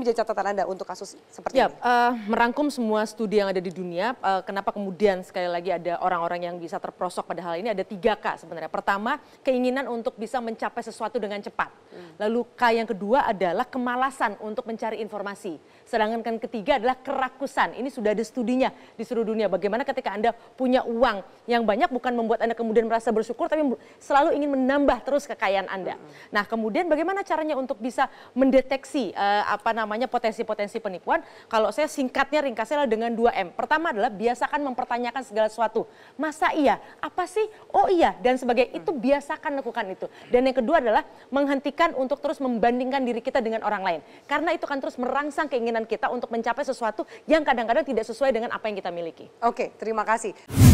menjadi catatan Anda untuk kasus seperti ya, ini? Uh, merangkum semua studi yang ada di dunia, uh, kenapa kemudian sekali lagi ada orang-orang yang bisa terprosok pada hal ini, ada tiga K sebenarnya. Pertama, keinginan untuk bisa mencapai sesuatu dengan cepat. Hmm. Lalu K yang kedua adalah kemalasan untuk mencari informasi. Sedangkan yang ketiga adalah kerakusan. Ini sudah ada studinya di seluruh dunia. Bagaimana ketika Anda punya uang yang banyak bukan membuat Anda kemudian merasa bersyukur, tapi selalu ingin menambah terus kekayaan Anda. Hmm. Nah kemudian bagaimana caranya untuk bisa mendeteksi uh, apa namanya namanya potensi-potensi penipuan. Kalau saya singkatnya ringkasnya adalah dengan 2M. Pertama adalah biasakan mempertanyakan segala sesuatu. Masa iya? Apa sih? Oh iya dan sebagainya. Hmm. Itu biasakan lakukan itu. Dan yang kedua adalah menghentikan untuk terus membandingkan diri kita dengan orang lain. Karena itu akan terus merangsang keinginan kita untuk mencapai sesuatu yang kadang-kadang tidak sesuai dengan apa yang kita miliki. Oke, terima kasih.